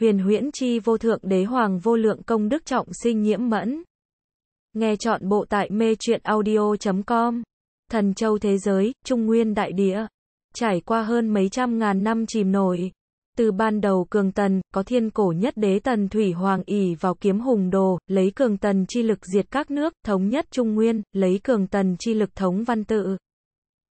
huyền huyễn chi vô thượng đế hoàng vô lượng công đức trọng sinh nhiễm mẫn. Nghe chọn bộ tại mê truyện audio.com. Thần châu thế giới, Trung Nguyên đại địa. Trải qua hơn mấy trăm ngàn năm chìm nổi. Từ ban đầu cường tần, có thiên cổ nhất đế tần Thủy Hoàng ỉ vào kiếm hùng đồ, lấy cường tần chi lực diệt các nước, thống nhất Trung Nguyên, lấy cường tần chi lực thống văn tự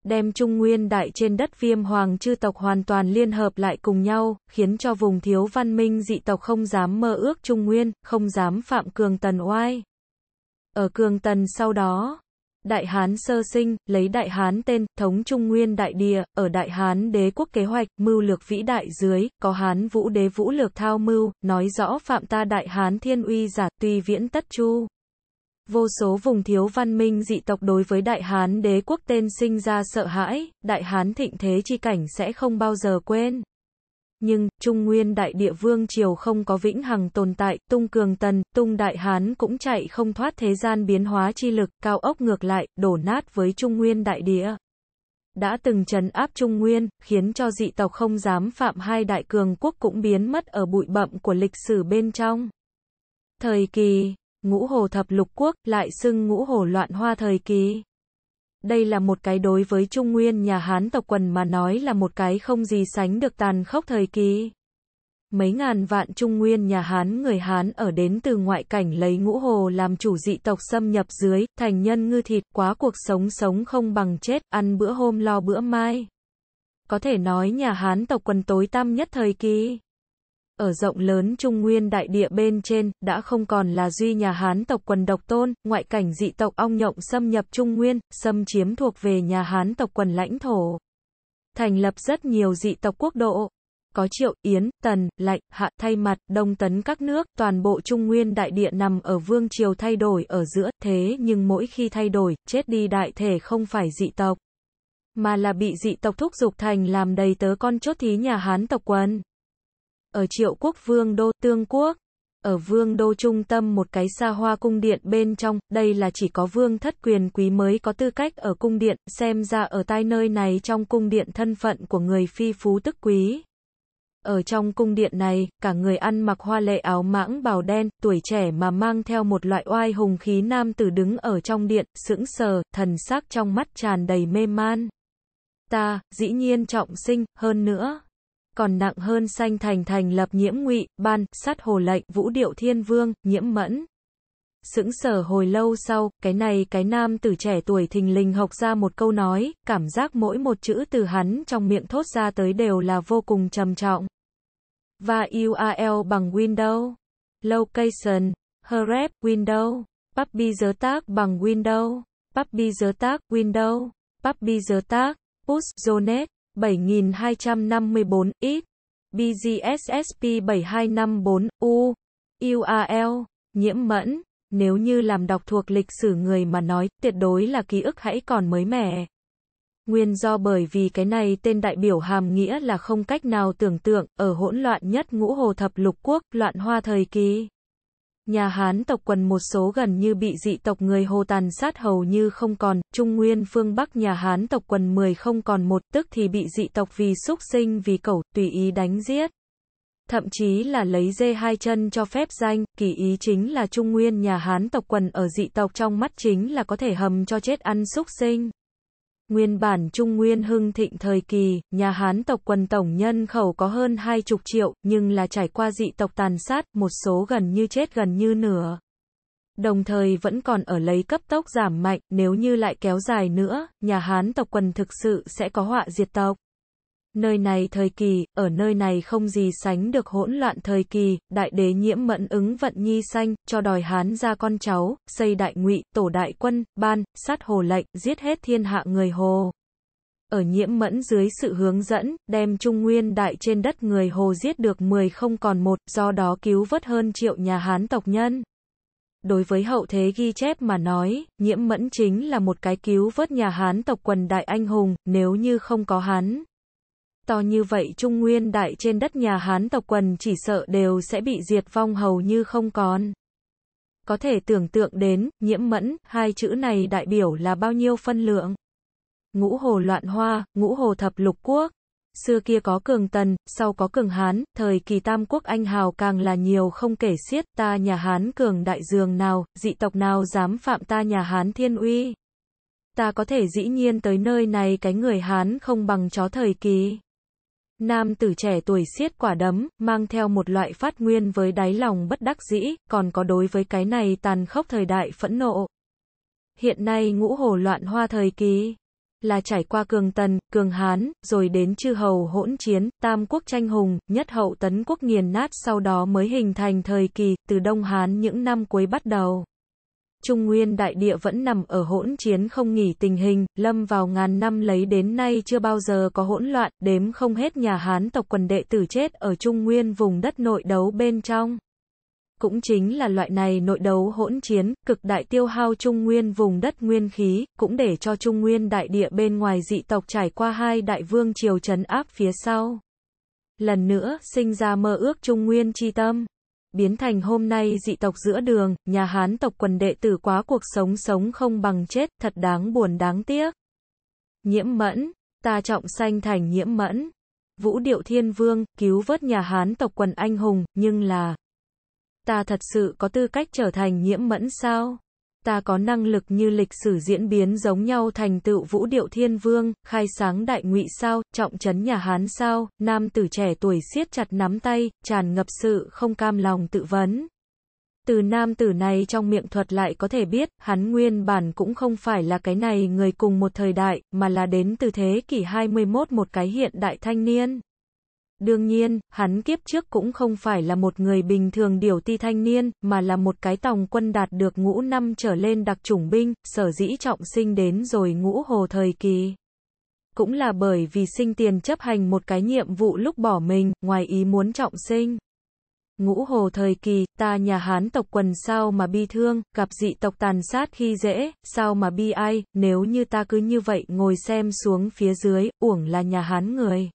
đem Trung Nguyên Đại trên đất viêm hoàng chư tộc hoàn toàn liên hợp lại cùng nhau, khiến cho vùng thiếu văn minh dị tộc không dám mơ ước Trung Nguyên, không dám phạm cường tần oai. Ở cường tần sau đó, Đại Hán sơ sinh, lấy Đại Hán tên, thống Trung Nguyên Đại Địa, ở Đại Hán đế quốc kế hoạch, mưu lược vĩ đại dưới, có Hán vũ đế vũ lược thao mưu, nói rõ phạm ta Đại Hán thiên uy giả, tùy viễn tất chu vô số vùng thiếu văn minh dị tộc đối với Đại Hán đế quốc tên sinh ra sợ hãi, Đại Hán thịnh thế chi cảnh sẽ không bao giờ quên. Nhưng, Trung Nguyên Đại Địa Vương Triều không có vĩnh hằng tồn tại, tung cường tần, tung Đại Hán cũng chạy không thoát thế gian biến hóa chi lực, cao ốc ngược lại, đổ nát với Trung Nguyên Đại Địa. Đã từng trấn áp Trung Nguyên, khiến cho dị tộc không dám phạm hai đại cường quốc cũng biến mất ở bụi bậm của lịch sử bên trong. Thời kỳ ngũ hồ thập lục quốc, lại xưng ngũ hồ loạn hoa thời kỳ. Đây là một cái đối với Trung Nguyên nhà Hán tộc quần mà nói là một cái không gì sánh được tàn khốc thời kỳ. Mấy ngàn vạn Trung Nguyên nhà Hán người Hán ở đến từ ngoại cảnh lấy ngũ hồ làm chủ dị tộc xâm nhập dưới, thành nhân ngư thịt quá cuộc sống sống không bằng chết, ăn bữa hôm lo bữa mai. Có thể nói nhà Hán tộc quần tối tăm nhất thời kỳ ở rộng lớn Trung Nguyên đại địa bên trên, đã không còn là duy nhà Hán tộc quần độc tôn, ngoại cảnh dị tộc ong nhộng xâm nhập Trung Nguyên, xâm chiếm thuộc về nhà Hán tộc quần lãnh thổ. Thành lập rất nhiều dị tộc quốc độ, có triệu, yến, tần, lạnh, hạ, thay mặt, đông tấn các nước, toàn bộ Trung Nguyên đại địa nằm ở vương triều thay đổi ở giữa, thế nhưng mỗi khi thay đổi, chết đi đại thể không phải dị tộc, mà là bị dị tộc thúc giục thành làm đầy tớ con chốt thí nhà Hán tộc quần ở Triệu Quốc Vương Đô, Tương Quốc. Ở Vương Đô trung tâm một cái xa hoa cung điện bên trong, đây là chỉ có vương thất quyền quý mới có tư cách ở cung điện, xem ra ở tai nơi này trong cung điện thân phận của người phi phú tức quý. Ở trong cung điện này, cả người ăn mặc hoa lệ áo mãng bào đen, tuổi trẻ mà mang theo một loại oai hùng khí nam tử đứng ở trong điện, sững sờ, thần sắc trong mắt tràn đầy mê man. Ta, dĩ nhiên trọng sinh, hơn nữa, còn nặng hơn sanh thành thành lập nhiễm ngụy, ban, sát hồ lệnh, vũ điệu thiên vương, nhiễm mẫn. Sững sờ hồi lâu sau, cái này cái nam tử trẻ tuổi thình lình học ra một câu nói, cảm giác mỗi một chữ từ hắn trong miệng thốt ra tới đều là vô cùng trầm trọng. Và URL bằng Windows, Location, Hrep, Windows, Puppy giới tác bằng Windows, Puppy giới tác, Windows, Puppy giới tác, Push, Zonet. 7254 ít BGSSP 7254 U URL nhiễm mẫn nếu như làm đọc thuộc lịch sử người mà nói, tuyệt đối là ký ức hãy còn mới mẻ. Nguyên do bởi vì cái này tên đại biểu hàm nghĩa là không cách nào tưởng tượng, ở hỗn loạn nhất ngũ hồ thập lục quốc, loạn hoa thời kỳ nhà Hán tộc quần một số gần như bị dị tộc người Hồ tàn sát hầu như không còn, Trung Nguyên phương Bắc nhà Hán tộc quần 10 không còn một tức thì bị dị tộc vì xúc sinh vì cẩu tùy ý đánh giết. Thậm chí là lấy dê hai chân cho phép danh, kỳ ý chính là Trung Nguyên nhà Hán tộc quần ở dị tộc trong mắt chính là có thể hầm cho chết ăn xúc sinh. Nguyên bản Trung Nguyên hưng thịnh thời kỳ, nhà Hán tộc quần tổng nhân khẩu có hơn 20 triệu, nhưng là trải qua dị tộc tàn sát, một số gần như chết gần như nửa. Đồng thời vẫn còn ở lấy cấp tốc giảm mạnh, nếu như lại kéo dài nữa, nhà Hán tộc quần thực sự sẽ có họa diệt tộc. Nơi này thời kỳ, ở nơi này không gì sánh được hỗn loạn thời kỳ, đại đế nhiễm mẫn ứng vận nhi xanh, cho đòi hán ra con cháu, xây đại ngụy, tổ đại quân, ban, sát hồ lệnh, giết hết thiên hạ người hồ. Ở nhiễm mẫn dưới sự hướng dẫn, đem trung nguyên đại trên đất người hồ giết được 10 không còn một, do đó cứu vớt hơn triệu nhà hán tộc nhân. Đối với hậu thế ghi chép mà nói, nhiễm mẫn chính là một cái cứu vớt nhà Hán tộc quần đại anh hùng, nếu như không có hán to như vậy Trung Nguyên Đại trên đất nhà Hán tộc quần chỉ sợ đều sẽ bị diệt vong hầu như không còn. Có thể tưởng tượng đến, nhiễm mẫn, hai chữ này đại biểu là bao nhiêu phân lượng. Ngũ hồ loạn hoa, ngũ hồ thập lục quốc. Xưa kia có cường tần, sau có cường Hán, thời kỳ tam quốc anh hào càng là nhiều không kể xiết, ta nhà Hán cường đại dường nào, dị tộc nào dám phạm ta nhà Hán thiên uy ta có thể dĩ nhiên tới nơi này cái người Hán không bằng chó thời kỳ. Nam tử trẻ tuổi siết quả đấm, mang theo một loại phát nguyên với đáy lòng bất đắc dĩ, còn có đối với cái này tàn khốc thời đại phẫn nộ. Hiện nay ngũ hồ loạn hoa thời kỳ, là trải qua cường tần, cường hán, rồi đến chư hầu hỗn chiến, tam quốc tranh hùng, nhất hậu tấn quốc nghiền nát sau đó mới hình thành thời kỳ, từ Đông Hán những năm cuối bắt đầu. Trung Nguyên đại địa vẫn nằm ở hỗn chiến không nghỉ tình hình, lâm vào ngàn năm lấy đến nay chưa bao giờ có hỗn loạn, đếm không hết nhà Hán tộc quần đệ tử chết ở Trung Nguyên vùng đất nội đấu bên trong. Cũng chính là loại này nội đấu hỗn chiến, cực đại tiêu hao Trung Nguyên vùng đất nguyên khí, cũng để cho Trung Nguyên đại địa bên ngoài dị tộc trải qua hai đại vương triều trấn áp phía sau. Lần nữa, sinh ra mơ ước Trung Nguyên chi tâm biến thành hôm nay dị tộc giữa đường, nhà Hán tộc quần đệ tử quá cuộc sống sống không bằng chết, thật đáng buồn đáng tiếc. Nhiễm mẫn, ta trọng sanh thành nhiễm mẫn. Vũ điệu thiên vương, cứu vớt nhà Hán tộc quần anh hùng, nhưng là... Ta thật sự có tư cách trở thành nhiễm mẫn sao? ta có năng lực như lịch sử diễn biến giống nhau thành tựu vũ điệu thiên vương, khai sáng đại ngụy sao, trọng trấn nhà Hán sao, nam tử trẻ tuổi siết chặt nắm tay, tràn ngập sự không cam lòng tự vấn. Từ nam tử này trong miệng thuật lại có thể biết, hắn nguyên bản cũng không phải là cái này người cùng một thời đại, mà là đến từ thế kỷ 21 một cái hiện đại thanh niên. Đương nhiên, hắn kiếp trước cũng không phải là một người bình thường điều ti thanh niên, mà là một cái tòng quân đạt được ngũ năm trở lên đặc chủng binh, sở dĩ trọng sinh đến rồi ngũ hồ thời kỳ. Cũng là bởi vì sinh tiền chấp hành một cái nhiệm vụ lúc bỏ mình, ngoài ý muốn trọng sinh. Ngũ hồ thời kỳ, ta nhà Hán tộc quần sao mà bi thương, gặp dị tộc tàn sát khi dễ, sao mà bi ai, nếu như ta cứ như vậy ngồi xem xuống phía dưới, uổng là nhà Hán người.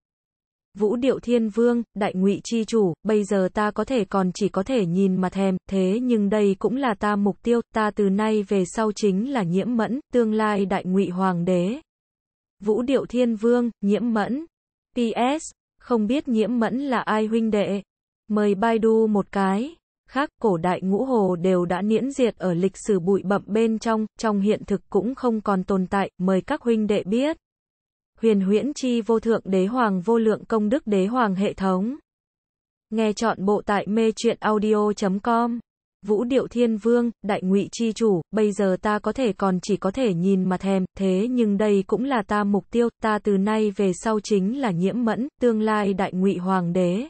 Vũ Điệu Thiên Vương, Đại Ngụy Chi Chủ, bây giờ ta có thể còn chỉ có thể nhìn mà thèm, thế nhưng đây cũng là ta mục tiêu, ta từ nay về sau chính là nhiễm mẫn, tương lai Đại Ngụy Hoàng đế. Vũ Điệu Thiên Vương, nhiễm mẫn. PS, không biết nhiễm mẫn là ai huynh đệ. Mời Baidu một cái. Khác cổ đại ngũ hồ đều đã niễn diệt ở lịch sử bụi bậm bên trong, trong hiện thực cũng không còn tồn tại, mời các huynh đệ biết huyền huyễn chi vô thượng đế hoàng vô lượng công đức đế hoàng hệ thống. Nghe chọn bộ tại mê truyện audio.com. Vũ Điệu Thiên Vương, Đại Ngụy Chi Chủ, bây giờ ta có thể còn chỉ có thể nhìn mà thèm, thế nhưng đây cũng là ta mục tiêu, ta từ nay về sau chính là nhiễm mẫn, tương lai Đại Ngụy Hoàng đế.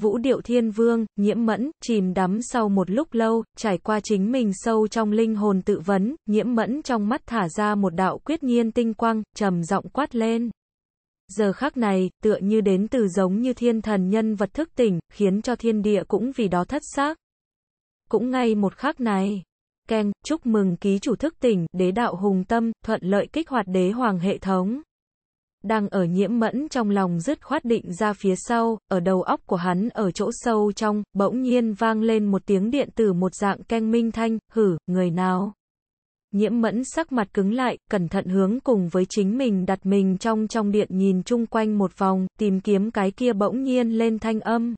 Vũ điệu thiên vương, nhiễm mẫn, chìm đắm sau một lúc lâu, trải qua chính mình sâu trong linh hồn tự vấn, nhiễm mẫn trong mắt thả ra một đạo quyết nhiên tinh quang, trầm giọng quát lên. Giờ khắc này, tựa như đến từ giống như thiên thần nhân vật thức tỉnh, khiến cho thiên địa cũng vì đó thất xác. Cũng ngay một khắc này, Ken, chúc mừng ký chủ thức tỉnh, đế đạo hùng tâm, thuận lợi kích hoạt đế hoàng hệ thống đang ở nhiễm mẫn trong lòng dứt khoát định ra phía sau, ở đầu óc của hắn ở chỗ sâu trong, bỗng nhiên vang lên một tiếng điện tử một dạng keng minh thanh, hử, người nào? Nhiễm mẫn sắc mặt cứng lại, cẩn thận hướng cùng với chính mình đặt mình trong trong điện nhìn chung quanh một vòng, tìm kiếm cái kia bỗng nhiên lên thanh âm.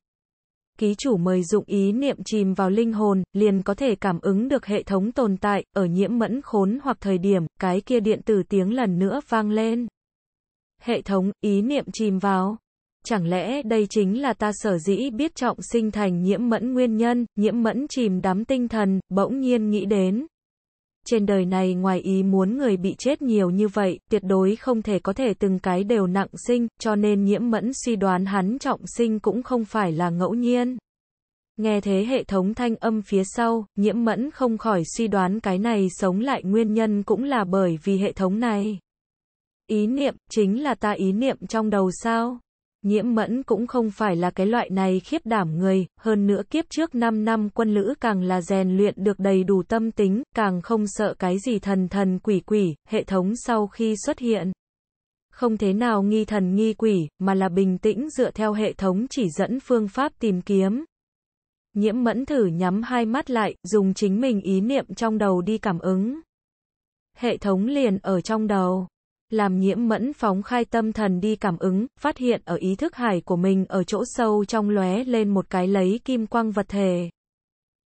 Ký chủ mời dụng ý niệm chìm vào linh hồn, liền có thể cảm ứng được hệ thống tồn tại, ở nhiễm mẫn khốn hoặc thời điểm, cái kia điện tử tiếng lần nữa vang lên hệ thống, ý niệm chìm vào. Chẳng lẽ đây chính là ta sở dĩ biết trọng sinh thành nhiễm mẫn nguyên nhân, nhiễm mẫn chìm đắm tinh thần, bỗng nhiên nghĩ đến. Trên đời này ngoài ý muốn người bị chết nhiều như vậy, tuyệt đối không thể có thể từng cái đều nặng sinh, cho nên nhiễm mẫn suy đoán hắn trọng sinh cũng không phải là ngẫu nhiên. Nghe thế hệ thống thanh âm phía sau, nhiễm mẫn không khỏi suy đoán cái này sống lại nguyên nhân cũng là bởi vì hệ thống này. Ý niệm, chính là ta ý niệm trong đầu sao? Nhiễm mẫn cũng không phải là cái loại này khiếp đảm người, hơn nữa kiếp trước 5 năm quân lữ càng là rèn luyện được đầy đủ tâm tính, càng không sợ cái gì thần thần quỷ quỷ, hệ thống sau khi xuất hiện. Không thế nào nghi thần nghi quỷ, mà là bình tĩnh dựa theo hệ thống chỉ dẫn phương pháp tìm kiếm. Nhiễm mẫn thử nhắm hai mắt lại, dùng chính mình ý niệm trong đầu đi cảm ứng. Hệ thống liền ở trong đầu làm nhiễm mẫn phóng khai tâm thần đi cảm ứng, phát hiện ở ý thức hải của mình ở chỗ sâu trong lóe lên một cái lấy kim quang vật thể.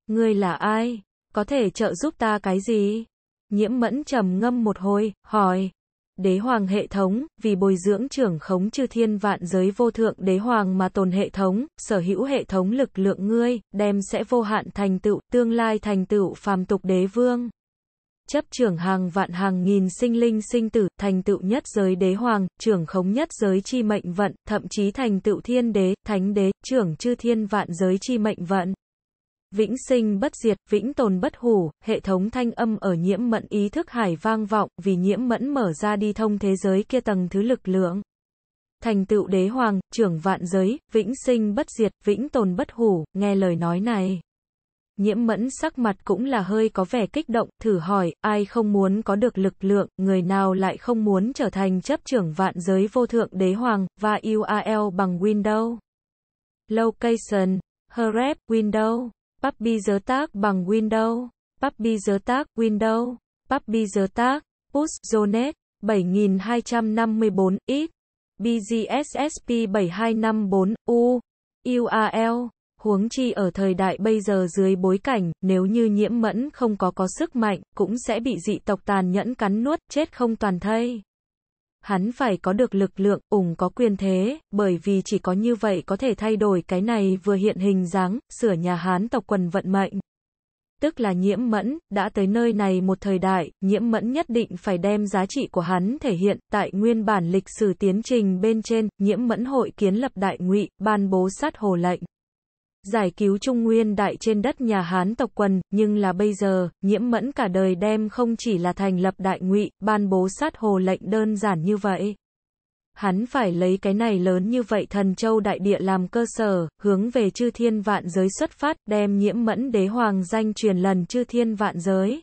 Ngươi là ai? Có thể trợ giúp ta cái gì? Nhiễm mẫn trầm ngâm một hồi, hỏi. Đế hoàng hệ thống, vì bồi dưỡng trưởng khống chư thiên vạn giới vô thượng đế hoàng mà tồn hệ thống, sở hữu hệ thống lực lượng ngươi, đem sẽ vô hạn thành tựu, tương lai thành tựu phàm tục đế vương chấp trưởng hàng vạn hàng nghìn sinh linh sinh tử, thành tựu nhất giới đế hoàng, trưởng khống nhất giới chi mệnh vận, thậm chí thành tựu thiên đế, thánh đế, trưởng chư thiên vạn giới chi mệnh vận. Vĩnh sinh bất diệt, vĩnh tồn bất hủ, hệ thống thanh âm ở nhiễm mẫn ý thức hải vang vọng, vì nhiễm mẫn mở ra đi thông thế giới kia tầng thứ lực lượng thành tựu đế hoàng, trưởng vạn giới, vĩnh sinh bất diệt, vĩnh tồn bất hủ, nghe lời nói này. Nhiễm mẫn sắc mặt cũng là hơi có vẻ kích động, thử hỏi, ai không muốn có được lực lượng, người nào lại không muốn trở thành chấp trưởng vạn giới vô thượng đế hoàng, và URL bằng Windows. Location, Hrep, Windows, Puppy giới tác bằng Windows, Puppy giới tác, Windows, Puppy giới tác, Push, Zonet, 7254, X, BGSSP 7254, U, URL huống chi ở thời đại bây giờ dưới bối cảnh, nếu như nhiễm mẫn không có có sức mạnh, cũng sẽ bị dị tộc tàn nhẫn cắn nuốt, chết không toàn thây. Hắn phải có được lực lượng, ủng có quyền thế, bởi vì chỉ có như vậy có thể thay đổi cái này vừa hiện hình dáng, sửa nhà Hán tộc quần vận mệnh. Tức là nhiễm mẫn, đã tới nơi này một thời đại, nhiễm mẫn nhất định phải đem giá trị của hắn thể hiện, tại nguyên bản lịch sử tiến trình bên trên, nhiễm mẫn hội kiến lập đại ngụy, ban bố sát hồ lệnh giải cứu Trung Nguyên đại trên đất nhà Hán tộc quần, nhưng là bây giờ, nhiễm mẫn cả đời đem không chỉ là thành lập đại ngụy, ban bố sát hồ lệnh đơn giản như vậy. Hắn phải lấy cái này lớn như vậy thần châu đại địa làm cơ sở, hướng về chư thiên vạn giới xuất phát, đem nhiễm mẫn đế hoàng danh truyền lần chư thiên vạn giới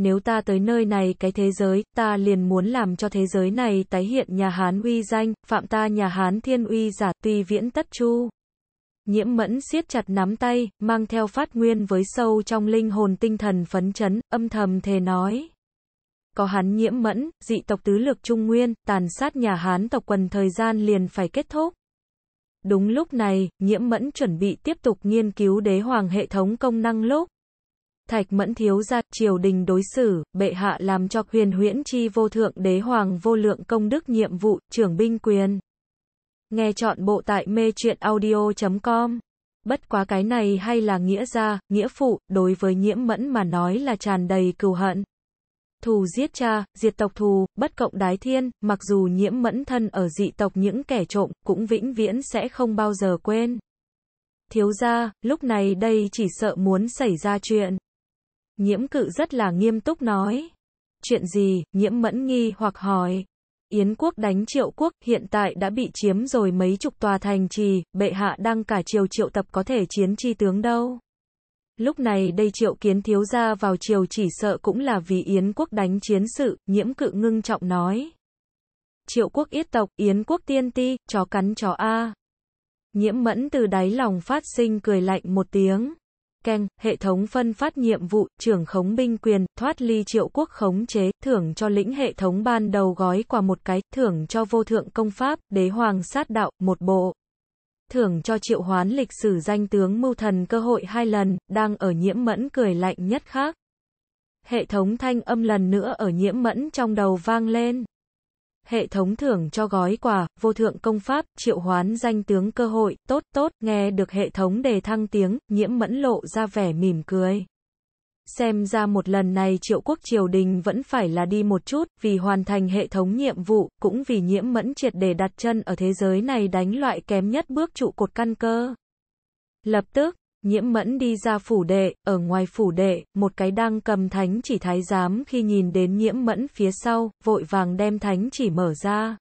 nếu ta tới nơi này cái thế giới, ta liền muốn làm cho thế giới này tái hiện nhà Hán uy danh, phạm ta nhà Hán thiên uy giả tùy viễn tất chu. Nhiễm mẫn siết chặt nắm tay, mang theo phát nguyên với sâu trong linh hồn tinh thần phấn chấn, âm thầm thề nói. Có hắn nhiễm mẫn, dị tộc tứ lược trung nguyên, tàn sát nhà hán tộc quần thời gian liền phải kết thúc. Đúng lúc này, nhiễm mẫn chuẩn bị tiếp tục nghiên cứu đế hoàng hệ thống công năng lúc. Thạch mẫn thiếu ra, triều đình đối xử, bệ hạ làm cho huyền huyễn chi vô thượng đế hoàng vô lượng công đức nhiệm vụ, trưởng binh quyền. Nghe chọn bộ tại mê truyện audio.com. Bất quá cái này hay là nghĩa gia, nghĩa phụ, đối với nhiễm mẫn mà nói là tràn đầy cừu hận. Thù giết cha, diệt tộc thù, bất cộng đái thiên, mặc dù nhiễm mẫn thân ở dị tộc những kẻ trộm, cũng vĩnh viễn sẽ không bao giờ quên. Thiếu gia, lúc này đây chỉ sợ muốn xảy ra chuyện. Nhiễm cự rất là nghiêm túc nói. Chuyện gì, nhiễm mẫn nghi hoặc hỏi. Yến quốc đánh triệu quốc, hiện tại đã bị chiếm rồi mấy chục tòa thành trì, bệ hạ đang cả triều triệu tập có thể chiến chi tướng đâu. Lúc này đây triệu kiến thiếu gia vào triều chỉ sợ cũng là vì Yến quốc đánh chiến sự, nhiễm cự ngưng trọng nói. Triệu quốc yết tộc, Yến quốc tiên ti, chó cắn chó A. Nhiễm mẫn từ đáy lòng phát sinh cười lạnh một tiếng. Ken, hệ thống phân phát nhiệm vụ, trưởng khống binh quyền, thoát ly triệu quốc khống chế, thưởng cho lĩnh hệ thống ban đầu gói quà một cái, thưởng cho vô thượng công pháp, đế hoàng sát đạo, một bộ. Thưởng cho triệu hoán lịch sử danh tướng mưu thần cơ hội hai lần, đang ở nhiễm mẫn cười lạnh nhất khác. Hệ thống thanh âm lần nữa ở nhiễm mẫn trong đầu vang lên hệ thống thưởng cho gói quà, vô thượng công pháp, triệu hoán danh tướng cơ hội, tốt tốt, nghe được hệ thống đề thăng tiếng, nhiễm mẫn lộ ra vẻ mỉm cười. Xem ra một lần này triệu quốc triều đình vẫn phải là đi một chút, vì hoàn thành hệ thống nhiệm vụ, cũng vì nhiễm mẫn triệt để đặt chân ở thế giới này đánh loại kém nhất bước trụ cột căn cơ. Lập tức, Nhiễm mẫn đi ra phủ đệ, ở ngoài phủ đệ, một cái đang cầm thánh chỉ thái giám khi nhìn đến nhiễm mẫn phía sau, vội vàng đem thánh chỉ mở ra.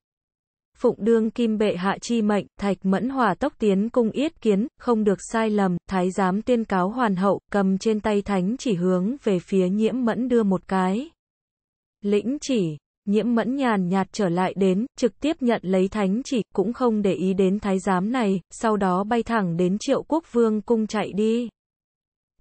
Phụng đương kim bệ hạ chi mệnh, thạch mẫn hòa tốc tiến cung yết kiến, không được sai lầm, thái giám tuyên cáo hoàn hậu, cầm trên tay thánh chỉ hướng về phía nhiễm mẫn đưa một cái. Lĩnh chỉ, Nhiễm mẫn nhàn nhạt trở lại đến, trực tiếp nhận lấy thánh chỉ, cũng không để ý đến thái giám này, sau đó bay thẳng đến triệu quốc vương cung chạy đi.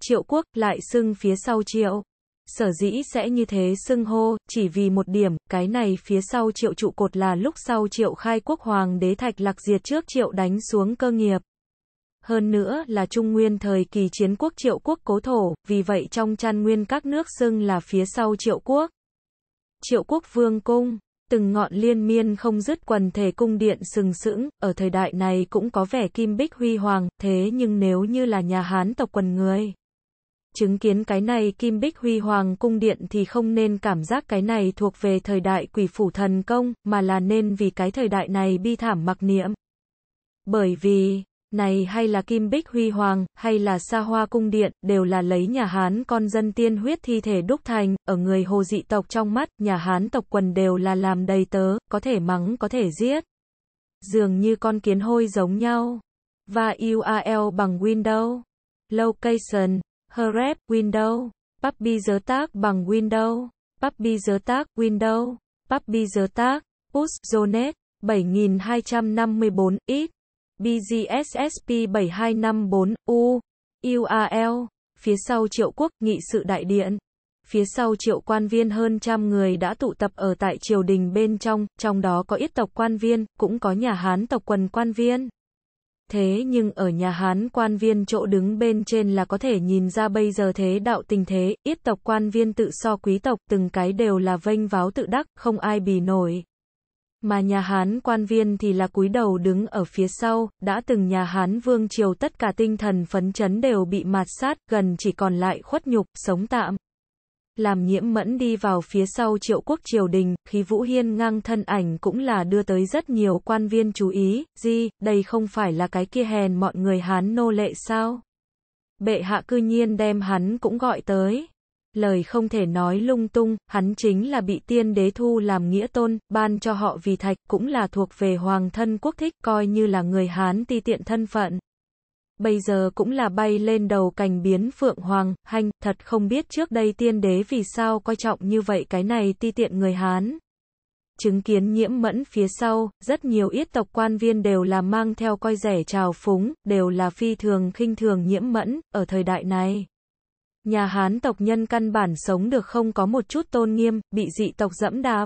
Triệu quốc lại xưng phía sau triệu. Sở dĩ sẽ như thế xưng hô, chỉ vì một điểm, cái này phía sau triệu trụ cột là lúc sau triệu khai quốc hoàng đế thạch lạc diệt trước triệu đánh xuống cơ nghiệp. Hơn nữa là trung nguyên thời kỳ chiến quốc triệu quốc cố thổ, vì vậy trong chăn nguyên các nước xưng là phía sau triệu quốc triệu quốc vương cung. Từng ngọn liên miên không dứt quần thể cung điện sừng sững, ở thời đại này cũng có vẻ kim bích huy hoàng, thế nhưng nếu như là nhà Hán tộc quần người. Chứng kiến cái này kim bích huy hoàng cung điện thì không nên cảm giác cái này thuộc về thời đại quỷ phủ thần công, mà là nên vì cái thời đại này bi thảm mặc niệm. Bởi vì, này hay là kim bích huy hoàng, hay là xa hoa cung điện, đều là lấy nhà Hán con dân tiên huyết thi thể đúc thành, ở người hồ dị tộc trong mắt, nhà Hán tộc quần đều là làm đầy tớ, có thể mắng có thể giết. Dường như con kiến hôi giống nhau. Và URL bằng Windows. Location, Href, Windows. Puppy giới tác bằng Windows. Puppy giới tác, Windows. Puppy giới tác, Push, Zonet, 7254, X. BGSSP 7254 U UAL phía sau triệu quốc nghị sự đại điện phía sau triệu quan viên hơn trăm người đã tụ tập ở tại triều đình bên trong, trong đó có ít tộc quan viên, cũng có nhà Hán tộc quần quan viên. Thế nhưng ở nhà Hán quan viên chỗ đứng bên trên là có thể nhìn ra bây giờ thế đạo tình thế, ít tộc quan viên tự so quý tộc, từng cái đều là vênh váo tự đắc, không ai bì nổi mà nhà Hán quan viên thì là cúi đầu đứng ở phía sau, đã từng nhà Hán vương triều tất cả tinh thần phấn chấn đều bị mạt sát, gần chỉ còn lại khuất nhục, sống tạm. Làm nhiễm mẫn đi vào phía sau triệu quốc triều đình, khi Vũ Hiên ngang thân ảnh cũng là đưa tới rất nhiều quan viên chú ý, gì, đây không phải là cái kia hèn mọi người Hán nô lệ sao? Bệ hạ cư nhiên đem hắn cũng gọi tới lời không thể nói lung tung, hắn chính là bị tiên đế thu làm nghĩa tôn, ban cho họ vì thạch, cũng là thuộc về hoàng thân quốc thích, coi như là người Hán ti tiện thân phận. Bây giờ cũng là bay lên đầu cành biến phượng hoàng, hành, thật không biết trước đây tiên đế vì sao coi trọng như vậy cái này ti tiện người Hán. Chứng kiến nhiễm mẫn phía sau, rất nhiều yết tộc quan viên đều là mang theo coi rẻ trào phúng, đều là phi thường khinh thường nhiễm mẫn, ở thời đại này. Nhà Hán tộc nhân căn bản sống được không có một chút tôn nghiêm, bị dị tộc dẫm đạp.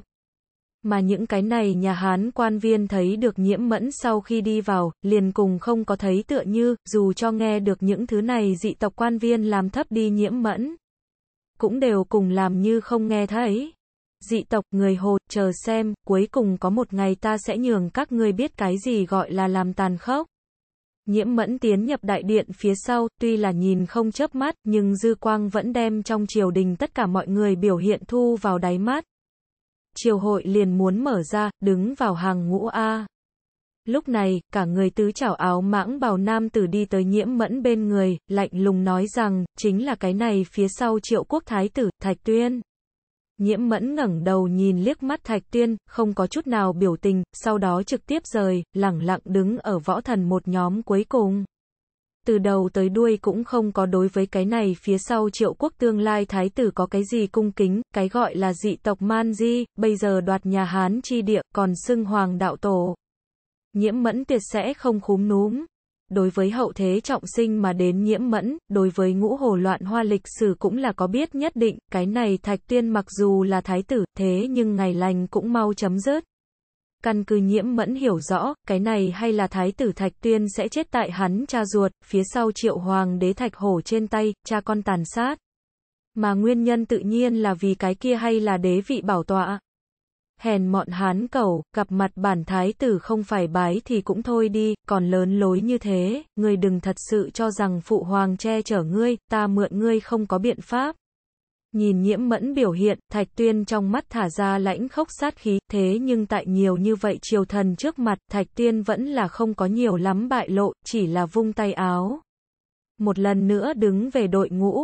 Mà những cái này nhà Hán quan viên thấy được nhiễm mẫn sau khi đi vào, liền cùng không có thấy tựa như, dù cho nghe được những thứ này dị tộc quan viên làm thấp đi nhiễm mẫn. Cũng đều cùng làm như không nghe thấy. Dị tộc, người hồ, chờ xem, cuối cùng có một ngày ta sẽ nhường các ngươi biết cái gì gọi là làm tàn khốc. Nhiễm mẫn tiến nhập đại điện phía sau, tuy là nhìn không chớp mắt, nhưng dư quang vẫn đem trong triều đình tất cả mọi người biểu hiện thu vào đáy mắt. Triều hội liền muốn mở ra, đứng vào hàng ngũ A. Lúc này, cả người tứ chảo áo mãng bào nam tử đi tới nhiễm mẫn bên người, lạnh lùng nói rằng, chính là cái này phía sau triệu quốc thái tử, Thạch Tuyên. Nhiễm mẫn ngẩng đầu nhìn liếc mắt thạch Tiên, không có chút nào biểu tình, sau đó trực tiếp rời, lẳng lặng đứng ở võ thần một nhóm cuối cùng. Từ đầu tới đuôi cũng không có đối với cái này phía sau triệu quốc tương lai thái tử có cái gì cung kính, cái gọi là dị tộc man di, bây giờ đoạt nhà Hán chi địa, còn xưng hoàng đạo tổ. Nhiễm mẫn tuyệt sẽ không khúm núm, đối với hậu thế trọng sinh mà đến nhiễm mẫn, đối với ngũ hồ loạn hoa lịch sử cũng là có biết nhất định, cái này thạch tiên mặc dù là thái tử, thế nhưng ngày lành cũng mau chấm dứt. Căn cứ nhiễm mẫn hiểu rõ, cái này hay là thái tử Thạch tiên sẽ chết tại hắn cha ruột, phía sau triệu hoàng đế Thạch Hổ trên tay, cha con tàn sát. Mà nguyên nhân tự nhiên là vì cái kia hay là đế vị bảo tọa, hèn mọn hán cầu, gặp mặt bản thái tử không phải bái thì cũng thôi đi, còn lớn lối như thế, ngươi đừng thật sự cho rằng phụ hoàng che chở ngươi, ta mượn ngươi không có biện pháp. Nhìn nhiễm mẫn biểu hiện, thạch tuyên trong mắt thả ra lãnh khốc sát khí, thế nhưng tại nhiều như vậy triều thần trước mặt, thạch tuyên vẫn là không có nhiều lắm bại lộ, chỉ là vung tay áo. Một lần nữa đứng về đội ngũ,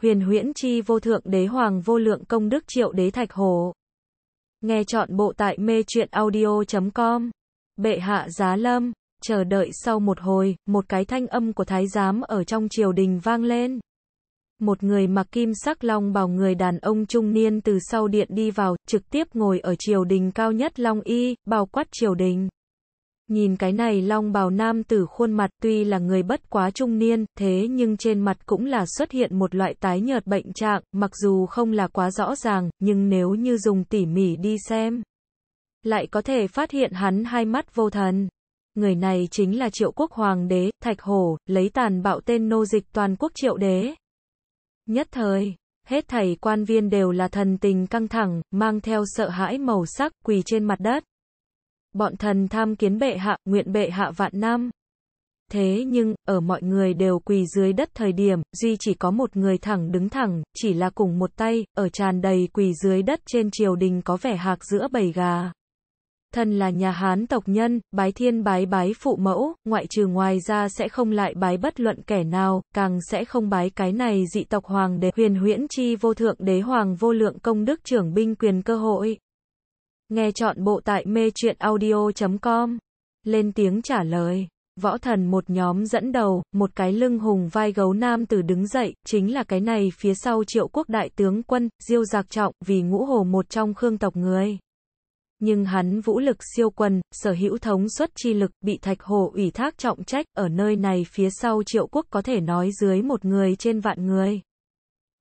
huyền huyễn chi vô thượng đế hoàng vô lượng công đức triệu đế thạch hồ. Nghe chọn bộ tại mê truyện audio.com. Bệ hạ giá lâm, chờ đợi sau một hồi, một cái thanh âm của thái giám ở trong triều đình vang lên. Một người mặc kim sắc long bào người đàn ông trung niên từ sau điện đi vào, trực tiếp ngồi ở triều đình cao nhất long y, bao quát triều đình. Nhìn cái này long bào nam tử khuôn mặt tuy là người bất quá trung niên, thế nhưng trên mặt cũng là xuất hiện một loại tái nhợt bệnh trạng, mặc dù không là quá rõ ràng, nhưng nếu như dùng tỉ mỉ đi xem, lại có thể phát hiện hắn hai mắt vô thần. Người này chính là triệu quốc hoàng đế, thạch hổ, lấy tàn bạo tên nô dịch toàn quốc triệu đế. Nhất thời, hết thảy quan viên đều là thần tình căng thẳng, mang theo sợ hãi màu sắc, quỳ trên mặt đất bọn thần tham kiến bệ hạ, nguyện bệ hạ vạn năm. Thế nhưng, ở mọi người đều quỳ dưới đất thời điểm, Duy chỉ có một người thẳng đứng thẳng, chỉ là cùng một tay, ở tràn đầy quỳ dưới đất trên triều đình có vẻ hạc giữa bầy gà. thần là nhà Hán tộc nhân, bái thiên bái bái phụ mẫu, ngoại trừ ngoài ra sẽ không lại bái bất luận kẻ nào, càng sẽ không bái cái này dị tộc hoàng đế huyền huyễn chi vô thượng đế hoàng vô lượng công đức trưởng binh quyền cơ hội. Nghe chọn bộ tại mê truyện audio.com. Lên tiếng trả lời. Võ thần một nhóm dẫn đầu, một cái lưng hùng vai gấu nam tử đứng dậy, chính là cái này phía sau triệu quốc đại tướng quân, diêu giạc trọng, vì ngũ hồ một trong khương tộc người. Nhưng hắn vũ lực siêu quần, sở hữu thống suất chi lực, bị thạch hồ ủy thác trọng trách, ở nơi này phía sau triệu quốc có thể nói dưới một người trên vạn người.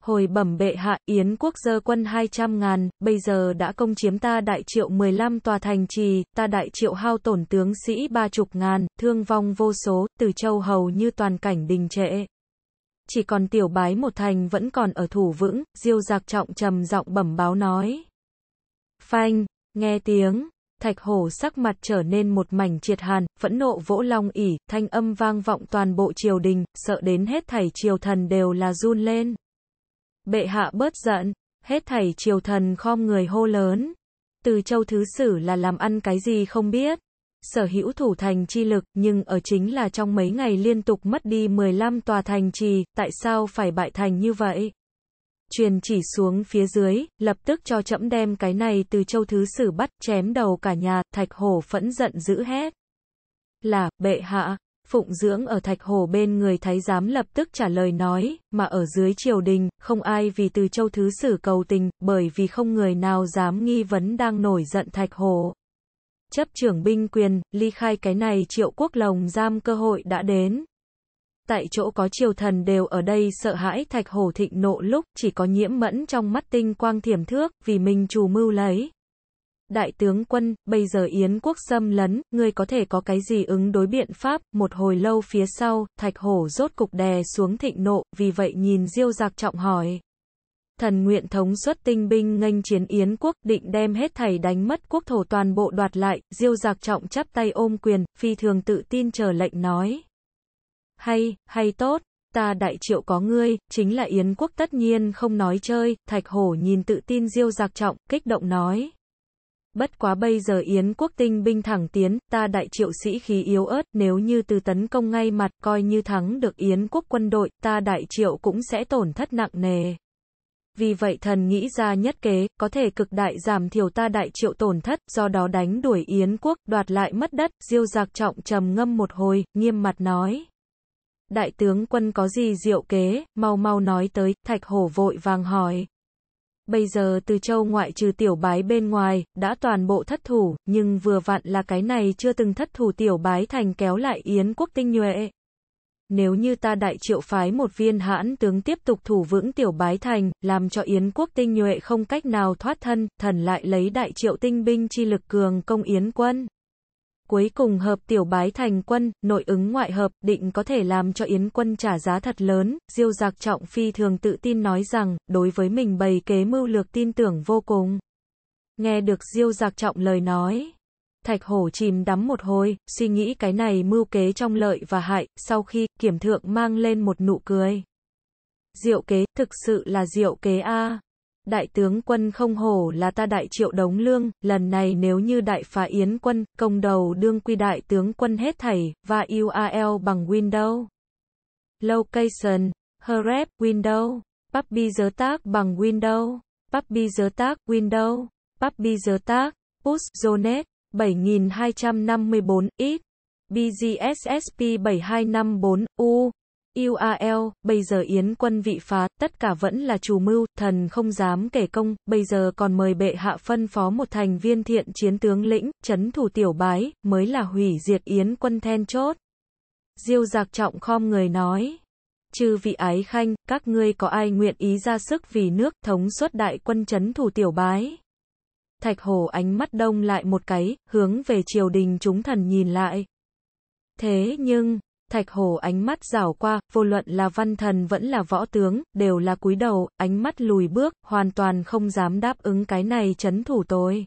Hồi bẩm bệ hạ, Yến quốc dơ quân 200 ngàn, bây giờ đã công chiếm ta đại triệu 15 tòa thành trì, ta đại triệu hao tổn tướng sĩ ba chục ngàn, thương vong vô số, từ châu hầu như toàn cảnh đình trệ. Chỉ còn tiểu bái một thành vẫn còn ở thủ vững, diêu giặc trọng trầm giọng bẩm báo nói. Phanh, nghe tiếng, thạch hổ sắc mặt trở nên một mảnh triệt hàn, phẫn nộ vỗ long ỉ, thanh âm vang vọng toàn bộ triều đình, sợ đến hết thảy triều thần đều là run lên. Bệ hạ bớt giận, hết thảy triều thần khom người hô lớn. Từ châu thứ sử là làm ăn cái gì không biết. Sở hữu thủ thành chi lực, nhưng ở chính là trong mấy ngày liên tục mất đi 15 tòa thành trì, tại sao phải bại thành như vậy? Truyền chỉ xuống phía dưới, lập tức cho chậm đem cái này từ châu thứ sử bắt chém đầu cả nhà, thạch hổ phẫn giận dữ hét. Là, bệ hạ, Phụng dưỡng ở Thạch Hồ bên người thái giám lập tức trả lời nói, mà ở dưới triều đình, không ai vì từ châu thứ sử cầu tình, bởi vì không người nào dám nghi vấn đang nổi giận Thạch Hồ. Chấp trưởng binh quyền, ly khai cái này triệu quốc lồng giam cơ hội đã đến. Tại chỗ có triều thần đều ở đây sợ hãi Thạch Hồ thịnh nộ lúc chỉ có nhiễm mẫn trong mắt tinh quang thiểm thước, vì mình chủ mưu lấy. Đại tướng quân, bây giờ Yến quốc xâm lấn, ngươi có thể có cái gì ứng đối biện pháp, một hồi lâu phía sau, thạch hổ rốt cục đè xuống thịnh nộ, vì vậy nhìn diêu giặc trọng hỏi. Thần nguyện thống xuất tinh binh nghênh chiến Yến quốc, định đem hết thảy đánh mất quốc thổ toàn bộ đoạt lại, diêu giặc trọng chắp tay ôm quyền, phi thường tự tin chờ lệnh nói. Hay, hay tốt, ta đại triệu có ngươi, chính là Yến quốc tất nhiên không nói chơi, thạch hổ nhìn tự tin diêu giặc trọng, kích động nói bất quá bây giờ Yến quốc tinh binh thẳng tiến, ta đại triệu sĩ khí yếu ớt, nếu như từ tấn công ngay mặt coi như thắng được Yến quốc quân đội, ta đại triệu cũng sẽ tổn thất nặng nề. Vì vậy thần nghĩ ra nhất kế, có thể cực đại giảm thiểu ta đại triệu tổn thất, do đó đánh đuổi Yến quốc, đoạt lại mất đất, diêu giạc trọng trầm ngâm một hồi, nghiêm mặt nói. Đại tướng quân có gì diệu kế, mau mau nói tới, thạch hổ vội vàng hỏi, Bây giờ từ châu ngoại trừ tiểu bái bên ngoài, đã toàn bộ thất thủ, nhưng vừa vặn là cái này chưa từng thất thủ tiểu bái thành kéo lại yến quốc tinh nhuệ. Nếu như ta đại triệu phái một viên hãn tướng tiếp tục thủ vững tiểu bái thành, làm cho yến quốc tinh nhuệ không cách nào thoát thân, thần lại lấy đại triệu tinh binh chi lực cường công yến quân. Cuối cùng hợp tiểu bái thành quân, nội ứng ngoại hợp, định có thể làm cho Yến quân trả giá thật lớn, diêu giạc trọng phi thường tự tin nói rằng, đối với mình bày kế mưu lược tin tưởng vô cùng. Nghe được diêu giạc trọng lời nói, thạch hổ chìm đắm một hồi, suy nghĩ cái này mưu kế trong lợi và hại, sau khi, kiểm thượng mang lên một nụ cười. Diệu kế, thực sự là diệu kế A đại tướng quân không hổ là ta đại triệu đống lương, lần này nếu như đại phá yến quân, công đầu đương quy đại tướng quân hết thảy, và URL bằng Windows. Location, Hrep, Windows, Puppy giới tác bằng Windows, Puppy giới tác, Windows, Puppy giới tác, Push, Zonet, 7254, X, BGSSP 7254, U. UAL, bây giờ Yến quân vị phá, tất cả vẫn là chủ mưu, thần không dám kể công, bây giờ còn mời bệ hạ phân phó một thành viên thiện chiến tướng lĩnh, chấn thủ tiểu bái, mới là hủy diệt Yến quân then chốt. Diêu giạc trọng khom người nói. Chư vị ái khanh, các ngươi có ai nguyện ý ra sức vì nước thống suất đại quân chấn thủ tiểu bái? Thạch Hồ ánh mắt đông lại một cái, hướng về triều đình chúng thần nhìn lại. Thế nhưng, Thạch Hồ ánh mắt rảo qua, vô luận là văn thần vẫn là võ tướng, đều là cúi đầu, ánh mắt lùi bước, hoàn toàn không dám đáp ứng cái này chấn thủ tôi.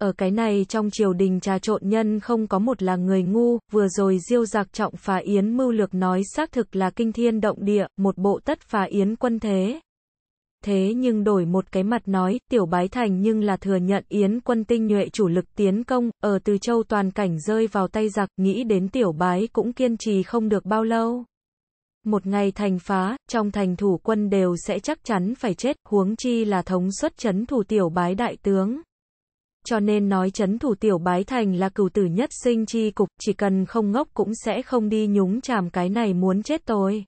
Ở cái này trong triều đình trà trộn nhân không có một là người ngu, vừa rồi diêu giặc trọng phá yến mưu lược nói xác thực là kinh thiên động địa, một bộ tất phá yến quân thế thế nhưng đổi một cái mặt nói, Tiểu Bái Thành nhưng là thừa nhận Yến quân tinh nhuệ chủ lực tiến công, ở Từ Châu toàn cảnh rơi vào tay giặc, nghĩ đến Tiểu Bái cũng kiên trì không được bao lâu. Một ngày thành phá, trong thành thủ quân đều sẽ chắc chắn phải chết, huống chi là thống xuất chấn thủ Tiểu Bái Đại Tướng. Cho nên nói chấn thủ Tiểu Bái Thành là cửu tử nhất sinh chi cục, chỉ cần không ngốc cũng sẽ không đi nhúng chàm cái này muốn chết tôi.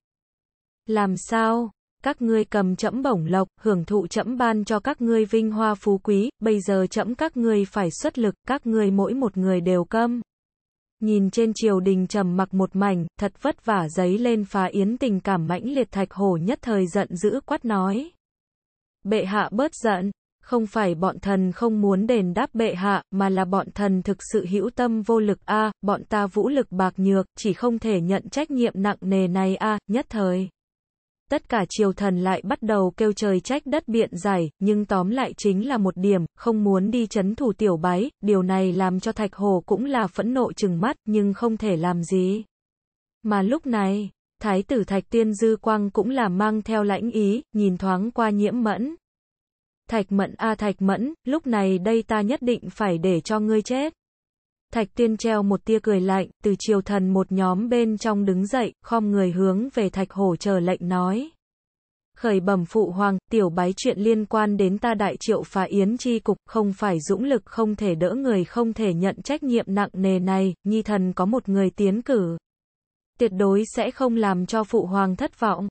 Làm sao? các ngươi cầm chẫm bổng lộc, hưởng thụ chẫm ban cho các ngươi vinh hoa phú quý, bây giờ chẫm các ngươi phải xuất lực, các ngươi mỗi một người đều câm. Nhìn trên triều đình trầm mặc một mảnh, thật vất vả giấy lên phá yến tình cảm mãnh liệt thạch hổ nhất thời giận dữ quát nói. Bệ hạ bớt giận, không phải bọn thần không muốn đền đáp bệ hạ, mà là bọn thần thực sự hữu tâm vô lực a, bọn ta vũ lực bạc nhược, chỉ không thể nhận trách nhiệm nặng nề này a, nhất thời tất cả triều thần lại bắt đầu kêu trời trách đất biện giải, nhưng tóm lại chính là một điểm, không muốn đi chấn thủ tiểu bái, điều này làm cho Thạch Hồ cũng là phẫn nộ chừng mắt, nhưng không thể làm gì. Mà lúc này, Thái tử Thạch Tiên Dư Quang cũng là mang theo lãnh ý, nhìn thoáng qua nhiễm mẫn. Thạch mẫn a thạch mẫn, lúc này đây ta nhất định phải để cho ngươi chết. Thạch Tiên treo một tia cười lạnh, từ chiều thần một nhóm bên trong đứng dậy, khom người hướng về Thạch Hổ chờ lệnh nói. Khởi bẩm phụ hoàng, tiểu bái chuyện liên quan đến ta đại triệu phá yến chi cục, không phải dũng lực không thể đỡ người không thể nhận trách nhiệm nặng nề này, nhi thần có một người tiến cử. Tuyệt đối sẽ không làm cho phụ hoàng thất vọng.